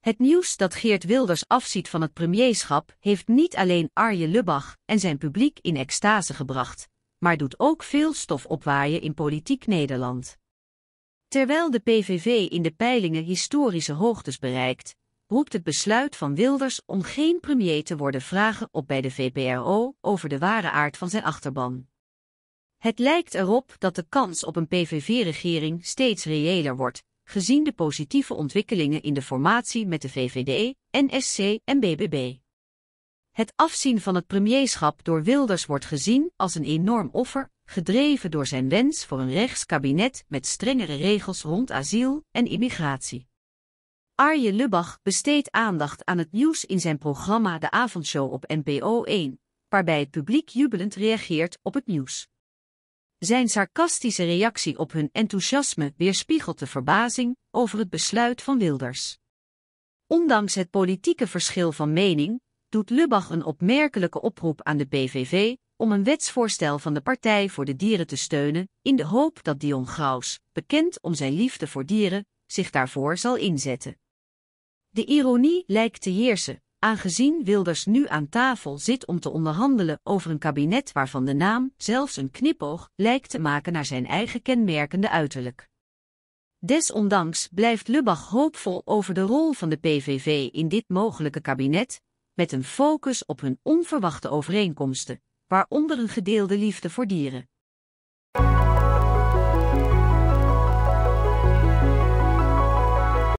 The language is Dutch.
Het nieuws dat Geert Wilders afziet van het premierschap heeft niet alleen Arje Lubach en zijn publiek in extase gebracht, maar doet ook veel stof opwaaien in politiek Nederland. Terwijl de PVV in de peilingen historische hoogtes bereikt, roept het besluit van Wilders om geen premier te worden vragen op bij de VPRO over de ware aard van zijn achterban. Het lijkt erop dat de kans op een PVV-regering steeds reëler wordt, gezien de positieve ontwikkelingen in de formatie met de VVD, e, NSC en BBB. Het afzien van het premierschap door Wilders wordt gezien als een enorm offer, gedreven door zijn wens voor een rechtskabinet met strengere regels rond asiel en immigratie. Arje Lubach besteedt aandacht aan het nieuws in zijn programma De Avondshow op NPO 1, waarbij het publiek jubelend reageert op het nieuws. Zijn sarcastische reactie op hun enthousiasme weerspiegelt de verbazing over het besluit van Wilders. Ondanks het politieke verschil van mening, doet Lubach een opmerkelijke oproep aan de PVV om een wetsvoorstel van de Partij voor de Dieren te steunen, in de hoop dat Dion Graus, bekend om zijn liefde voor dieren, zich daarvoor zal inzetten. De ironie lijkt te heersen aangezien Wilders nu aan tafel zit om te onderhandelen over een kabinet waarvan de naam zelfs een knipoog lijkt te maken naar zijn eigen kenmerkende uiterlijk. Desondanks blijft Lubach hoopvol over de rol van de PVV in dit mogelijke kabinet, met een focus op hun onverwachte overeenkomsten, waaronder een gedeelde liefde voor dieren.